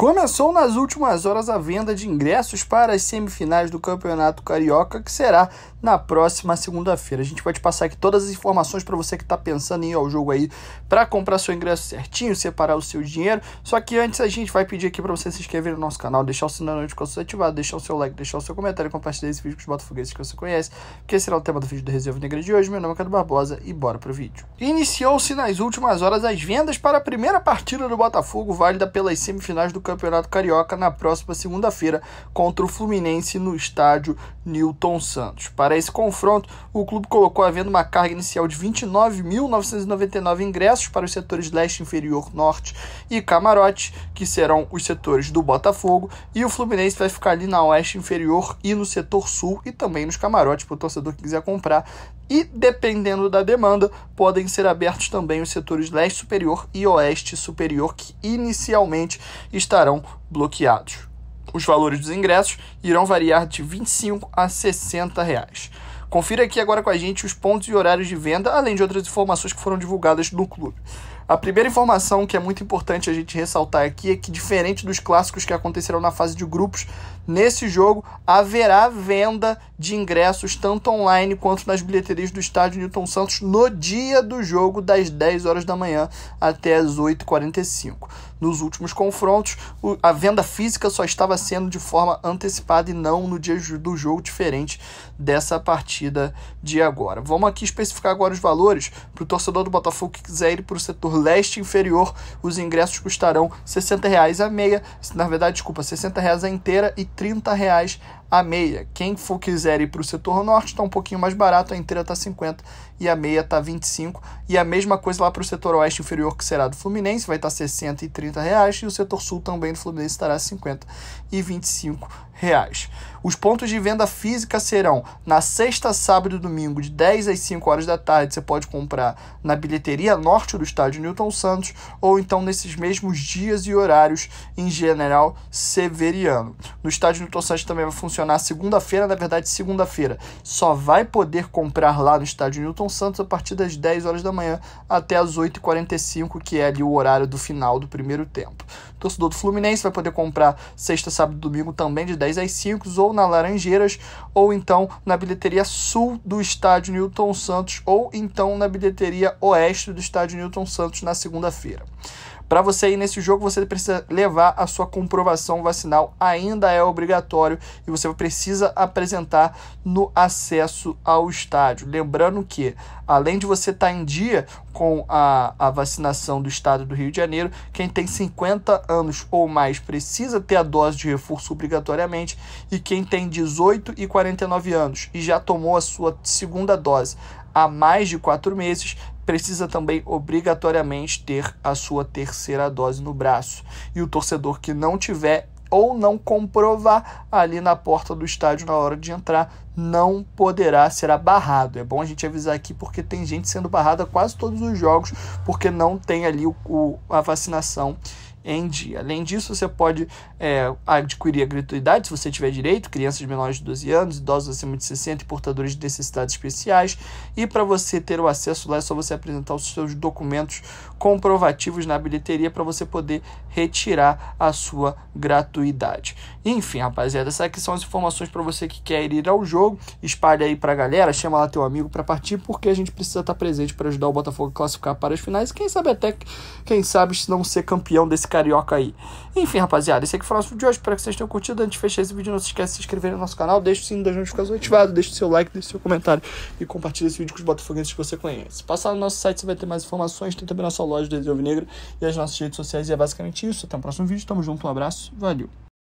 Começou nas últimas horas a venda de ingressos para as semifinais do Campeonato Carioca, que será na próxima segunda-feira. A gente vai te passar aqui todas as informações para você que está pensando em ir ao jogo aí para comprar seu ingresso certinho, separar o seu dinheiro. Só que antes a gente vai pedir aqui para você se inscrever no nosso canal, deixar o sinal de notificação ativado, deixar o seu like, deixar o seu comentário, compartilhar esse vídeo com os botafoguenses que você conhece, porque será o tema do vídeo da Reserva Negra de hoje. Meu nome é Cadu Barbosa e bora pro vídeo. Iniciou-se nas últimas horas as vendas para a primeira partida do Botafogo, válida pelas semifinais do Campeonato Carioca na próxima segunda-feira contra o Fluminense no estádio Newton Santos. Para para esse confronto, o clube colocou à venda uma carga inicial de 29.999 ingressos para os setores leste inferior, norte e camarote, que serão os setores do Botafogo, e o Fluminense vai ficar ali na oeste inferior e no setor sul e também nos camarotes para o torcedor que quiser comprar. E dependendo da demanda, podem ser abertos também os setores leste superior e oeste superior que inicialmente estarão bloqueados. Os valores dos ingressos irão variar de 25 a 60 reais. Confira aqui agora com a gente os pontos e horários de venda, além de outras informações que foram divulgadas no clube. A primeira informação que é muito importante a gente ressaltar aqui é que, diferente dos clássicos que acontecerão na fase de grupos, nesse jogo haverá venda de ingressos tanto online quanto nas bilheterias do estádio Newton Santos no dia do jogo, das 10 horas da manhã até as 8h45. Nos últimos confrontos, a venda física só estava sendo de forma antecipada e não no dia do jogo, diferente dessa partida de agora. Vamos aqui especificar agora os valores para o torcedor do Botafogo que quiser ir para o setor leste inferior, os ingressos custarão R$ 60,00 a meia, na verdade, desculpa, R$ 60,00 a inteira e R$ 30,00 a meia. Quem for quiser ir para o setor norte está um pouquinho mais barato, a inteira está 50 e a meia está 25. E a mesma coisa lá para o setor oeste inferior, que será do Fluminense, vai estar tá 60 e 30 reais, e o setor sul também do Fluminense estará 50 e 25 reais. Os pontos de venda física serão na sexta, sábado e domingo, de 10 às 5 horas da tarde, você pode comprar na bilheteria norte do estádio Newton Santos ou então nesses mesmos dias e horários em General Severiano. No estádio Newton Santos também vai funcionar segunda-feira, na verdade, segunda-feira. Só vai poder comprar lá no estádio Newton Santos a partir das 10 horas da manhã até as 8h45, que é ali o horário do final do primeiro tempo. O torcedor do Fluminense vai poder comprar sexta, sábado e domingo também de 10 às 5, ou na Laranjeiras, ou então na bilheteria sul do estádio Newton Santos, ou então na bilheteria oeste do estádio Newton Santos Santos na segunda-feira. Para você ir nesse jogo, você precisa levar a sua comprovação vacinal, ainda é obrigatório e você precisa apresentar no acesso ao estádio. Lembrando que, além de você estar tá em dia com a, a vacinação do estado do Rio de Janeiro, quem tem 50 anos ou mais precisa ter a dose de reforço obrigatoriamente e quem tem 18 e 49 anos e já tomou a sua segunda dose há mais de quatro meses precisa também obrigatoriamente ter a sua terceira dose no braço. E o torcedor que não tiver ou não comprovar ali na porta do estádio na hora de entrar, não poderá ser barrado. É bom a gente avisar aqui porque tem gente sendo barrada quase todos os jogos porque não tem ali o, o a vacinação em dia. Além disso, você pode é, adquirir a gratuidade, se você tiver direito, crianças menores de 12 anos, idosos acima de 60 e portadores de necessidades especiais. E para você ter o acesso lá, é só você apresentar os seus documentos comprovativos na bilheteria para você poder retirar a sua gratuidade. Enfim, rapaziada, essas aqui são as informações para você que quer ir ao jogo. espalhe aí para a galera, chama lá teu amigo para partir, porque a gente precisa estar tá presente para ajudar o Botafogo a classificar para as finais. Quem sabe até, quem sabe, se não ser campeão desse carioca aí. Enfim, rapaziada, esse aqui foi o nosso vídeo de hoje. Espero que vocês tenham curtido. Antes de fechar esse vídeo, não se esqueça de se inscrever no nosso canal, deixe o sininho das notificações ativado, deixe o seu like, deixe o seu comentário e compartilhe esse vídeo com os botafoguenses que você conhece. Passar no nosso site, você vai ter mais informações, tem também a nossa loja de Desenvolve Negro e as nossas redes sociais. E é basicamente isso. Até o próximo vídeo. Tamo junto, um abraço, valeu!